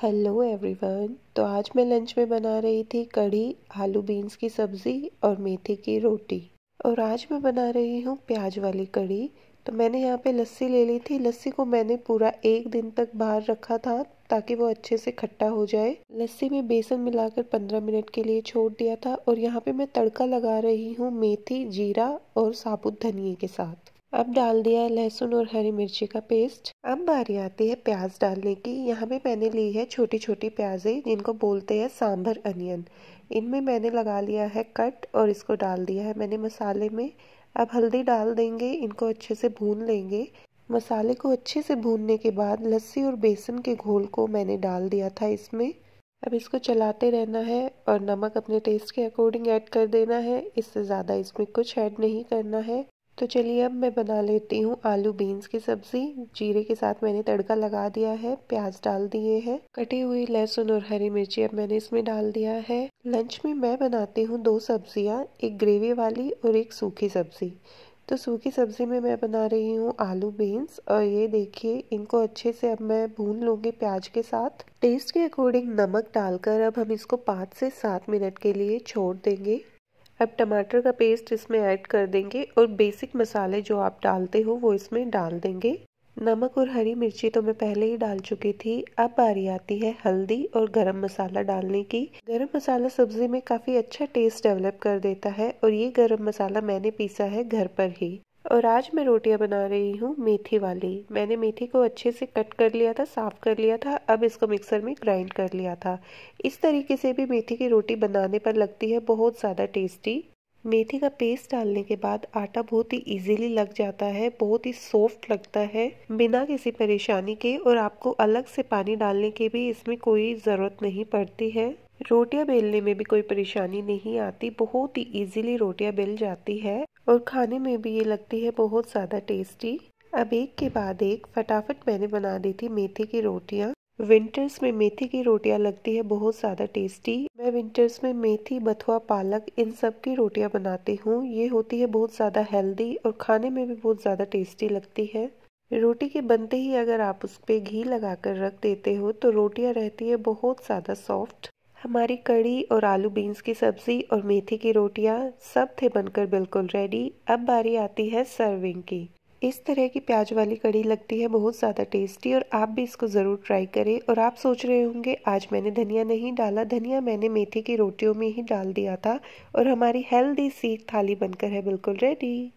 hello everyone तो आज मैं लंच में बना रही थी कढ़ी आलू बीन्स की सब्ज़ी और मेथी की रोटी और आज मैं बना रही हूँ प्याज वाली कढ़ी तो मैंने यहाँ पे लस्सी ले ली थी लस्सी को मैंने पूरा एक दिन तक बाहर रखा था ताकि वो अच्छे से खट्टा हो जाए लस्सी में बेसन मिलाकर पंद्रह मिनट के लिए छोड़ दिया था और यहाँ पे मैं तड़का लगा रही हूँ मेथी जीरा और साबुत धनिए के साथ अब डाल दिया है लहसुन और हरी मिर्ची का पेस्ट अब बारी आती है प्याज डालने की यहाँ पे मैंने ली है छोटी छोटी प्याजें जिनको बोलते हैं सांभर अनियन इनमें मैंने लगा लिया है कट और इसको डाल दिया है मैंने मसाले में अब हल्दी डाल देंगे इनको अच्छे से भून लेंगे मसाले को अच्छे से भूनने के बाद लस्सी और बेसन के घोल को मैंने डाल दिया था इसमें अब इसको चलाते रहना है और नमक अपने टेस्ट के अकॉर्डिंग ऐड कर देना है इससे ज़्यादा इसमें कुछ ऐड नहीं करना है तो चलिए अब मैं बना लेती हूँ आलू बीन्स की सब्ज़ी जीरे के साथ मैंने तड़का लगा दिया है प्याज डाल दिए हैं कटी हुई लहसुन और हरी मिर्ची अब मैंने इसमें डाल दिया है लंच में मैं बनाती हूँ दो सब्जियाँ एक ग्रेवी वाली और एक सूखी सब्ज़ी तो सूखी सब्ज़ी में मैं बना रही हूँ आलू बीन्स और ये देखिए इनको अच्छे से अब मैं भून लूँगी प्याज के साथ टेस्ट के अकॉर्डिंग नमक डालकर अब हम इसको पाँच से सात मिनट के लिए छोड़ देंगे अब टमाटर का पेस्ट इसमें ऐड कर देंगे और बेसिक मसाले जो आप डालते हो वो इसमें डाल देंगे नमक और हरी मिर्ची तो मैं पहले ही डाल चुकी थी अब बारी आती है हल्दी और गरम मसाला डालने की गरम मसाला सब्जी में काफ़ी अच्छा टेस्ट डेवलप कर देता है और ये गरम मसाला मैंने पीसा है घर पर ही और आज मैं रोटियां बना रही हूँ मेथी वाली मैंने मेथी को अच्छे से कट कर लिया था साफ़ कर लिया था अब इसको मिक्सर में ग्राइंड कर लिया था इस तरीके से भी मेथी की रोटी बनाने पर लगती है बहुत ज़्यादा टेस्टी मेथी का पेस्ट डालने के बाद आटा बहुत ही इजीली लग जाता है बहुत ही सॉफ्ट लगता है बिना किसी परेशानी के और आपको अलग से पानी डालने की भी इसमें कोई ज़रूरत नहीं पड़ती है रोटियां बेलने में भी कोई परेशानी नहीं आती बहुत ही इजीली रोटियां बेल जाती है और खाने में भी ये लगती है बहुत ज़्यादा टेस्टी अब एक के बाद एक फटाफट मैंने बना दी थी मेथी की रोटियाँ विंटर्स में मेथी की रोटियां लगती है बहुत ज़्यादा टेस्टी मैं विंटर्स में मेथी बथुआ पालक इन सब की रोटियां बनाती हूँ ये होती है बहुत ज़्यादा हेल्दी और खाने में भी बहुत ज़्यादा टेस्टी लगती है रोटी के बनते ही अगर आप उस पर घी लगा कर रख देते हो तो रोटियां रहती है बहुत ज़्यादा सॉफ्ट हमारी कड़ी और आलू बीन्स की सब्ज़ी और मेथी की रोटियां सब थे बनकर बिल्कुल रेडी अब बारी आती है सर्विंग की इस तरह की प्याज वाली कड़ी लगती है बहुत ज़्यादा टेस्टी और आप भी इसको ज़रूर ट्राई करें और आप सोच रहे होंगे आज मैंने धनिया नहीं डाला धनिया मैंने मेथी की रोटियों में ही डाल दिया था और हमारी हेल्दी सीख थाली बनकर है बिल्कुल रेडी